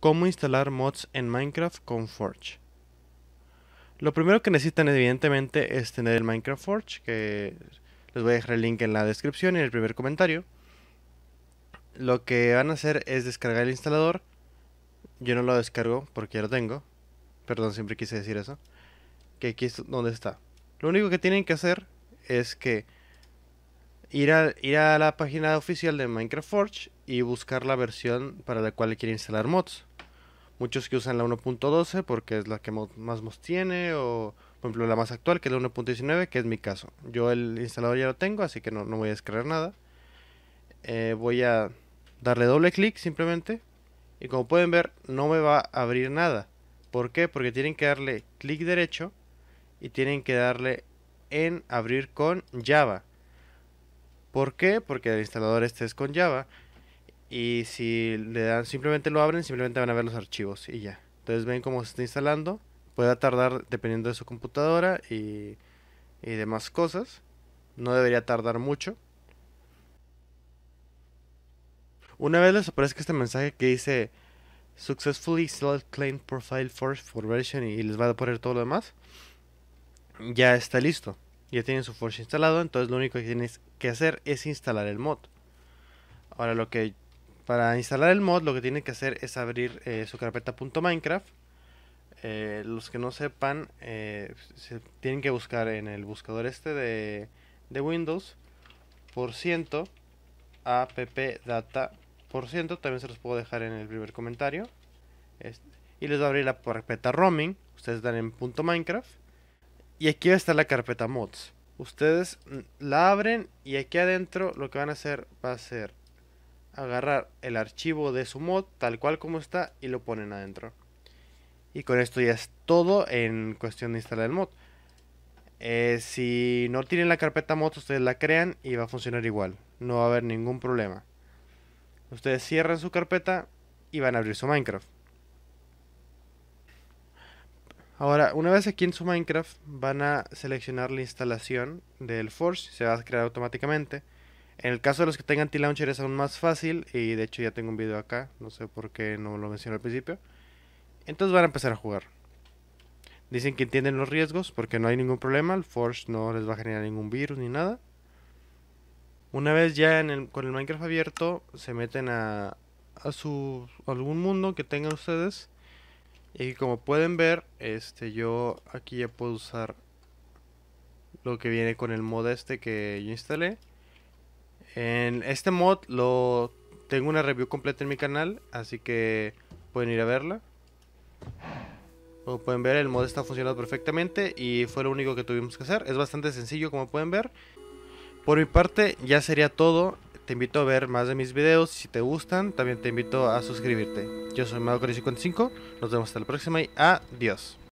cómo instalar mods en Minecraft con Forge. Lo primero que necesitan evidentemente es tener el Minecraft Forge, que les voy a dejar el link en la descripción y en el primer comentario. Lo que van a hacer es descargar el instalador. Yo no lo descargo porque ya lo tengo. Perdón, siempre quise decir eso. Que aquí es donde está. Lo único que tienen que hacer es que ir a, ir a la página oficial de Minecraft Forge y buscar la versión para la cual quieren instalar mods muchos que usan la 1.12 porque es la que más mos tiene o por ejemplo la más actual que es la 1.19 que es mi caso yo el instalador ya lo tengo así que no, voy a descargar nada eh, voy a darle doble clic simplemente y como pueden ver no me va a abrir nada ¿por qué? porque tienen que darle clic derecho y tienen que darle en abrir con Java ¿por qué? porque el instalador este es con Java y si le dan, simplemente lo abren, simplemente van a ver los archivos y ya. Entonces ven cómo se está instalando. Puede tardar dependiendo de su computadora y, y demás cosas. No debería tardar mucho. Una vez les aparezca este mensaje que dice Successfully installed Client Profile for for Version y les va a poner todo lo demás. Ya está listo. Ya tienen su Forge instalado. Entonces lo único que tienes que hacer es instalar el mod. Ahora lo que para instalar el mod lo que tienen que hacer es abrir eh, su carpeta .minecraft. Eh, los que no sepan, eh, se tienen que buscar en el buscador este de, Windows por ciento appdata por ciento. También se los puedo dejar en el primer comentario. Este, y les va a abrir la carpeta roaming. Ustedes dan en punto Minecraft. Y aquí va a estar la carpeta mods. Ustedes mm, la abren y aquí adentro lo que van a hacer va a ser agarrar el archivo de su mod tal cual como está y lo ponen adentro. Y con esto ya es todo en cuestión de instalar el mod. Eh, si no tienen la carpeta mod, ustedes la crean y va a funcionar igual. No va a haber ningún problema. Ustedes cierran su carpeta y van a abrir su Minecraft. Ahora, una vez aquí en su Minecraft, van a seleccionar la instalación del Forge. Se va a crear automáticamente. En el caso de los que tengan T-Launcher es aún más fácil y de hecho ya tengo un video acá, no sé por qué no lo mencioné al principio. Entonces van a empezar a jugar. Dicen que entienden los riesgos porque no hay ningún problema, el Forge no les va a generar ningún virus ni nada. Una vez ya con el Minecraft abierto, se meten a, su algún mundo que tengan ustedes. Y como pueden ver, este yo aquí ya puedo usar lo que viene con el mod este que yo instalé. En este mod lo tengo una review completa en mi canal, así que pueden ir a verla. Como pueden ver, el mod está funcionando perfectamente y fue lo único que tuvimos que hacer. Es bastante sencillo, como pueden ver. Por mi parte, ya sería todo. Te invito a ver más de mis videos si te gustan. También te invito a suscribirte. Yo soy mago 55 Nos vemos hasta la próxima y adiós.